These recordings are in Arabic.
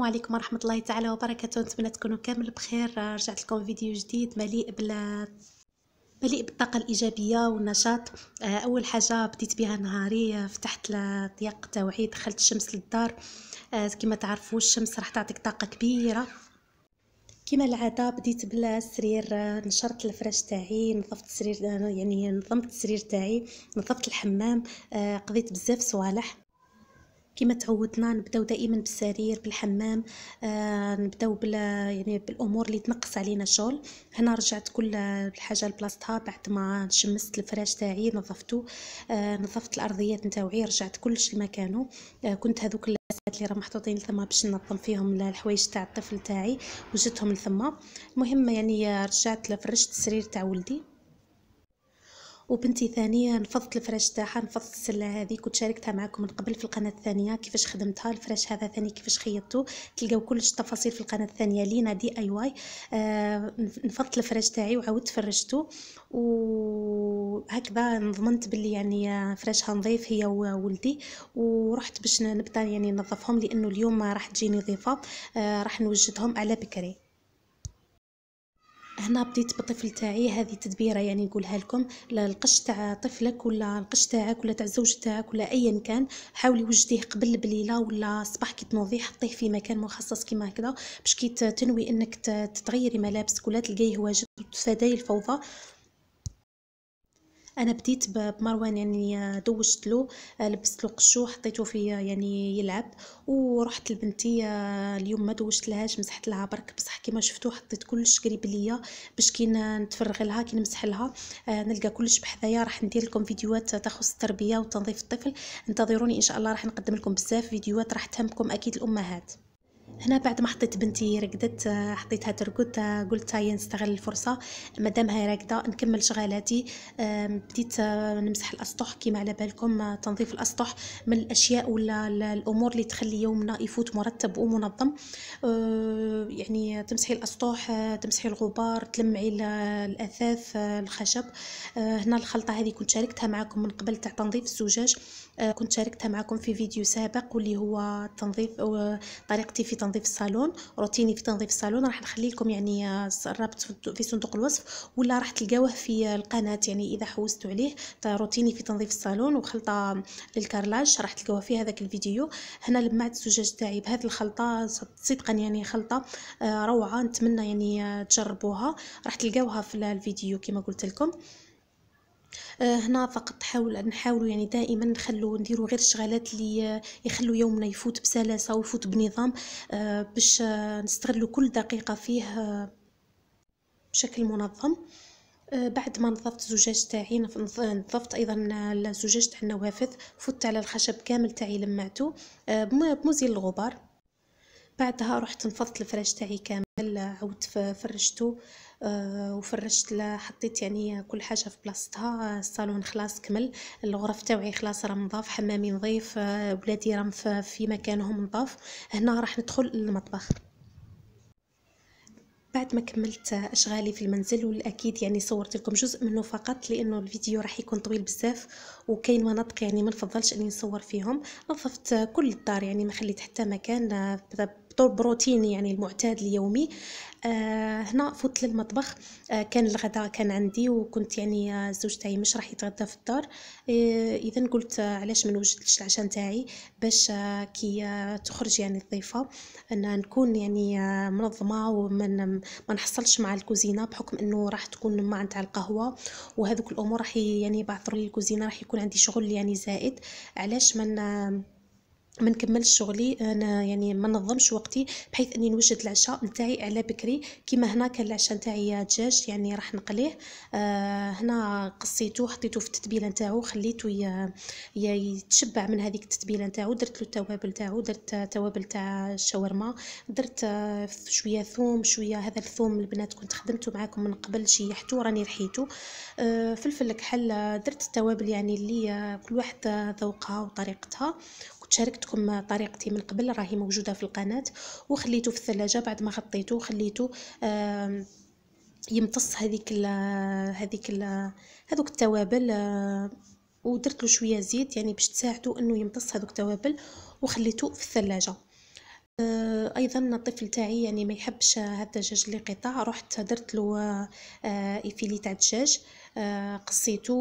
السلام عليكم ورحمه الله تعالى وبركاته نتمنى تكونوا كامل بخير رجعت لكم فيديو جديد مليء بال مليء بالطاقه الايجابيه والنشاط آه، اول حاجه بديت بها نهاري فتحت الضياق توعي دخلت الشمس للدار آه، كما تعرفوا الشمس راح تعطيك طاقه كبيره كما العاده بديت بالسرير آه، نشرت الفراش تاعي نظفت السرير يعني نظمت السرير تاعي نظفت الحمام قضيت بزاف صوالح كما تعودنا نبداو دائما بالسرير بالحمام آه نبداو بلا يعني بالامور اللي تنقص علينا الشغل هنا رجعت كل الحاجه لبلاصتها بعد ما شمست الفراش تاعي نظفته آه نظفت الارضيات نتاوعي رجعت كلش لمكانه آه كنت هذوك الاسات اللي راه محطوطين لثما باش ننظم فيهم الحوايج تاع الطفل تاعي وجدتهم لثما المهم يعني آه، رجعت لفرشت السرير تاع ولدي وبنتي ثانية نفضت الفراش تاعها نفضت السلة هذه كنت شاركتها معكم من قبل في القناة الثانية كيفاش خدمتها الفراش هذا ثاني كيفاش خيطته تلقاو كلش التفاصيل في القناة الثانية لينا دي اي واي آه نفضت الفراش تاعي وعاودت فرشته وهكذا نضمنت باللي يعني فراشها نظيف هي وولدي ورحت باش نبدا يعني ننظفهم لانه اليوم راح تجيني ضيفة آه راح نوجدهم على بكري هنا بديت بالطفل تاعي هذه تدبيره يعني نقولها لكم القش تاع طفلك ولا القش تاعك ولا تاع الزوج تاعك ولا ايا كان حاولي وجديه قبل بليله ولا صباح كي تنوضي حطيه في مكان مخصص كيما هكذا باش كي تنوي انك تغيري ملابسك ولا تلقيه واجد وتفاداي الفوضى انا بديت بمروان يعني آه، دوشت له آه، لبست له قشو حطيته في آه، يعني يلعب ورحت لبنتي اليوم ما دوشت لهاش مسحت لها برك بصح كيما شفتو حطيت كلش قريب ليا باش كي نتفرغ لها كي نمسح لها نلقى كلش بحذايا راح ندير لكم فيديوهات تخص التربيه وتنظيف الطفل انتظروني ان شاء الله راح نقدم لكم بزاف فيديوهات راح تهمكم اكيد الامهات هنا بعد ما حطيت بنتي رقدت آه، حطيتها ترقد قلت هيا نستغل الفرصه هي راقدة نكمل شغالاتي بديت آه، نمسح الاسطح كما على بالكم آه، تنظيف الاسطح من الاشياء ولا الامور اللي تخلي يومنا يفوت مرتب ومنظم يعني تمسحي الاسطح تمسحي الغبار تلمعي الاثاث الخشب هنا الخلطه هذه كنت شاركتها معكم من قبل تاع تنظيف الزجاج آه، كنت شاركتها معكم في فيديو سابق واللي هو تنظيف طريقتي في تنظيف الصالون روتيني في تنظيف الصالون راح نخلي لكم يعني الرابط آه، في صندوق الوصف ولا راح تلقاوه في القناة يعني إذا حوستوا عليه روتيني في تنظيف الصالون وخلطة للكارلاج راح تلقاوها في هذاك الفيديو هنا لمعت الزجاج تاعي بهذه الخلطة صدقا يعني خلطة آه، روعة نتمنى يعني تجربوها راح تلقاوها في الفيديو كما قلت لكم آه، هنا فقط حاول نحاولوا يعني دائما نخلو نديرو غير الشغلات اللي يخلو يومنا يفوت بسلاسه ويفوت بنظام آه، باش آه، نستغلو كل دقيقه فيه بشكل منظم بعد ما نظفت الزجاج تاعي نظفت ايضا الزجاج تاع النوافذ فت على الخشب كامل تاعي لمعته بمزيل الغبار بعدها رحت نفضت الفراش تاعي كامل عاودت فرشته آه، وفرشت له حطيت يعني كل حاجه في بلاصتها الصالون خلاص كمل الغرف تاعي خلاص راه نظاف حمامي نظيف آه، ولادي راهم في مكانهم نظاف هنا راح ندخل للمطبخ بعد ما كملت اشغالي في المنزل والاكيد يعني صورت لكم جزء منه فقط لانه الفيديو راح يكون طويل بزاف وكاين مناطق يعني ما نفضلش اني نصور فيهم نظفت كل الدار يعني ما خليت حتى مكان آه، الفطور بروتيني يعني المعتاد اليومي آه، هنا فوت للمطبخ آه، كان الغداء كان عندي وكنت يعني الزوج آه، تاعي مش راح يتغدى في الدار اذا قلت علاش ما نوجدلش العشاء تاعي باش كي تخرج يعني الضيفه ان نكون يعني منظمه ومن ما نحصلش مع الكوزينه بحكم انه راح تكون مع نتاع القهوه وهذوك الامور راح يعني بعثر الكوزينه راح يكون عندي شغل يعني زائد علاش ما ما نكملش شغلي انا يعني ما نظمش وقتي بحيث اني نوجد العشاء نتاعي على بكري كيما هنا كان العشاء نتاعي دجاج يعني راح نقليه آه هنا قصيته حطيته في التتبيله نتاعو خليته يتشبع من هذيك التتبيله نتاعو درت له التوابل نتاعو درت توابل تاع الشاورما درت آه، شويه ثوم شويه هذا الثوم البنات كنت خدمته معاكم من قبل شيحته راني رحيته آه فلفل كحل آه، درت التوابل يعني اللي آه، كل واحد ذوقها وطريقتها كنت شاركتكم طريقتي من قبل راهي موجوده في القناه وخليته في الثلاجه بعد ما غطيته وخليته يمتص هذيك الـ هذيك الـ هذوك التوابل ودرت له شويه زيت يعني باش تساعدو انه يمتص هذوك التوابل وخليته في الثلاجه آه، ايضا الطفل تاعي يعني ما يحبش هذا الدجاج اللي قطع رحت درت له آه، آه، ايفيلي تاع الدجاج قصيته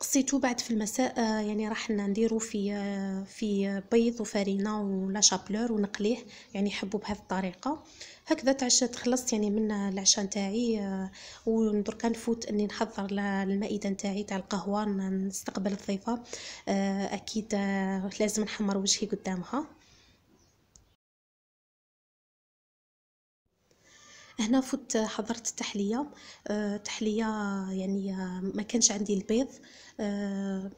قصيتو بعد في المساء آه، يعني راح نديرو في آه، في بيض وفارينه ولا شابلور ونقليه يعني حبوا بهذه الطريقه هكذا تعشات خلصت يعني من العشاء نتاعي آه، ودركا نفوت اني نحضر المائده نتاعي تاع القهوه نستقبل الضيفه اكيد لازم نحمر وجهي قدامها هنا فوت حضرت التحليه آه، تحليه يعني آه، ما كانش عندي البيض آه،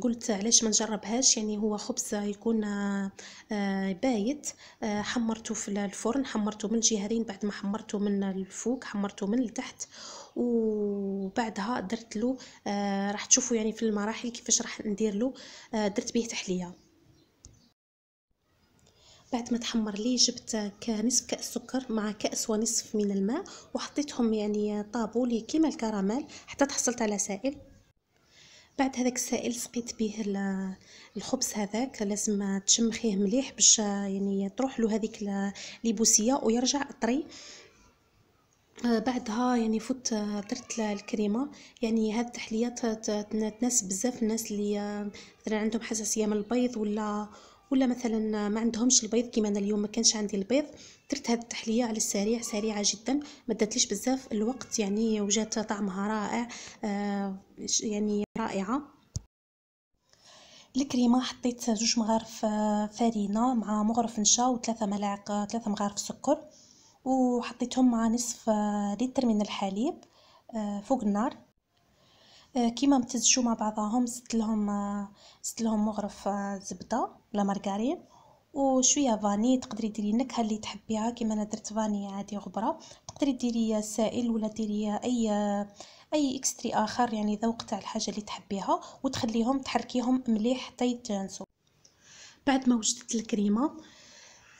قلت علاش ما نجربهاش يعني هو خبز يكون بايت حمرته في الفرن حمرته من الجهرين بعد ما حمرته من الفوق حمرته من التحت وبعدها درت له راح تشوفوا يعني في المراحل كيفاش راح ندير له درت به تحليه بعد ما تحمر لي جبت نصف كأس سكر مع كأس ونصف من الماء وحطيتهم يعني طابوا لي كيما الكراميل حتى تحصلت على سائل بعد هذاك السائل سقيت به الخبز هذاك لازم تشمخيه مليح باش يعني تروح له هذيك ليبوسيه ويرجع طري آه، بعدها يعني فوت درت آه، الكريمه يعني هاد التحليات تناسب بزاف الناس اللي آه، مثلا عندهم حساسيه من البيض ولا ولا مثلا ما عندهمش البيض كيما انا اليوم ما كانش عندي البيض درت هذه التحليه على السريع سريعه جدا ما داتليش بزاف الوقت يعني وجات طعمها رائع آه يعني رائعه الكريمه حطيت جوج مغارف آه، فرينه مع مغرف نشا وثلاثه ملاعق آه، ثلاثه مغارف سكر وحطيتهم مع نصف آه، لتر من الحليب فوق النار كيما امتزجوا مع بعضهم زدت لهم زدت لهم مغرف زبده لا مارغرين وشويه فاني تقدري ديري النكهه اللي تحبيها كيما انا درت فاني عادي غبره تقدري ديري سائل ولا ديري اي اي اكستري اخر يعني ذوق تاع الحاجه اللي تحبيها وتخليهم تحركيهم مليح حتى يتجانسوا بعد ما وجدت الكريمه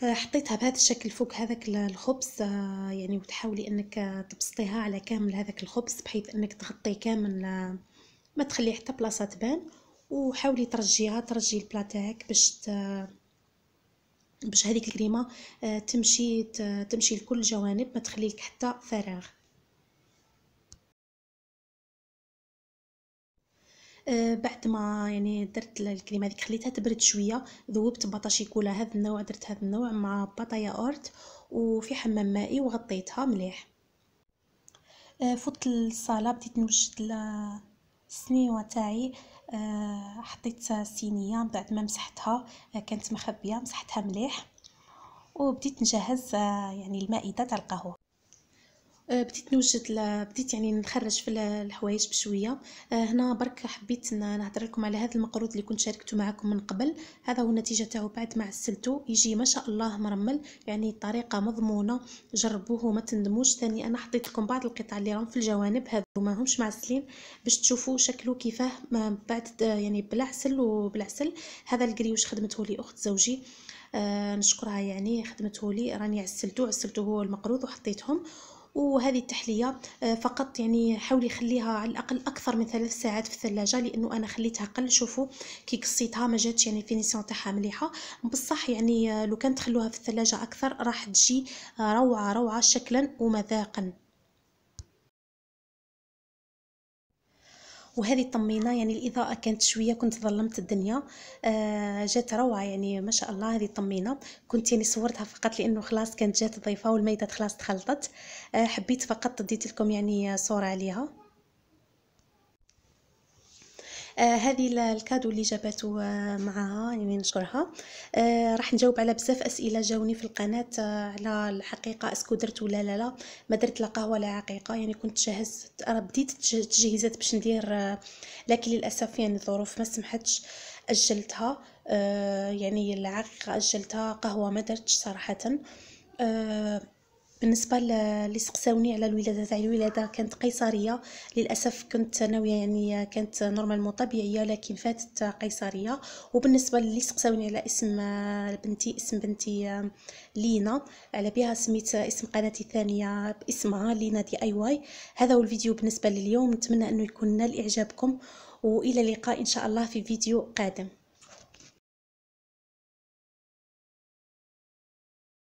حطيتها بهذا الشكل فوق هذاك الخبز يعني وتحاولي انك تبسطيها على كامل هذاك الخبز بحيث انك تغطي كامل ما تخلي حتى بلاصه تبان وحاولي ترجيها ترجي البلا تاعك باش باش هذيك الكريمه آه، تمشي تمشي لكل الجوانب ما تخليك حتى فراغ آه، بعد ما يعني درت الكريمه هذيك خليتها تبرد شويه ذوبت شيكولا هذا النوع درت هذا النوع مع بطايا اورت وفي حمام مائي وغطيتها مليح آه، فوت الصاله بديت نوجد سنيوة تاعي آه، حطيت سينية من بعد ما مسحتها آه، كانت مخبيه مسحتها مليح وبديت نجهز آه، يعني المائده تاع القهوه أه، بديت نوجد ل... بديت يعني نخرج في الحوايج بشويه أه، هنا برك حبيت نهضر لكم على هذا المقروض اللي كنت شاركته معكم من قبل هذا هو النتيجه تاعو بعد ما عسلته يجي ما شاء الله مرمل يعني الطريقه مضمونه جربوه وما تندموش ثاني انا حطيت لكم بعض القطع اللي راهم في الجوانب هذو ما همش معسلين باش تشوفوا شكله كيفاه بعد يعني بلا عسل هذا الكري هذا خدمته لي اخت زوجي آه نشكرها يعني خدمته لي راني عسلته عسلته هو المقروض وحطيتهم وهذه التحليه آه، فقط يعني حاولي خليها على الاقل اكثر من ثلاث ساعات في الثلاجه لانه انا خليتها قل شوفوا كي قصيتها ما جاتش يعني الفينيسيون تاعها مليحه بصح يعني آه، لو كان تخلوها في الثلاجه اكثر راح تجي آه، روعه روعه شكلا ومذاقا وهذه طمينه يعني الاضاءه كانت شويه كنت ظلمت الدنيا آه جات روعه يعني ما شاء الله هذه طمينه كنت يعني صورتها فقط لانه خلاص كانت جات ضيفه والميدة خلاص تخلطت آه حبيت فقط ديت لكم يعني صوره عليها آه، هذه الكادو اللي جابته آه معها يعني نشكرها آه راح نجاوب على بزاف اسئله جاوني في القناه آه على الحقيقه اسكو درت ولا لا لا ما درت لا قهوه لا عقيقه يعني كنت جهزت انا بديت التجهيزات باش ندير آه لكن للاسف يعني الظروف ما سمحتش اجلتها آه يعني العقيقه اجلتها قهوه ما درتش صراحه آه بالنسبه اللي سقساوني على الولاده تاع الولاده كانت قيصريه للاسف كنت ناويه يعني كانت نورمالمون طبيعيه لكن فاتت قيصريه وبالنسبه اللي سقساوني على اسم بنتي اسم بنتي آه، لينا على بها سميت اسم قناتي الثانيه باسمها لينا دي اي واي هذا هو الفيديو بالنسبه لليوم نتمنى انه يكون نال اعجابكم والى اللقاء ان شاء الله في فيديو قادم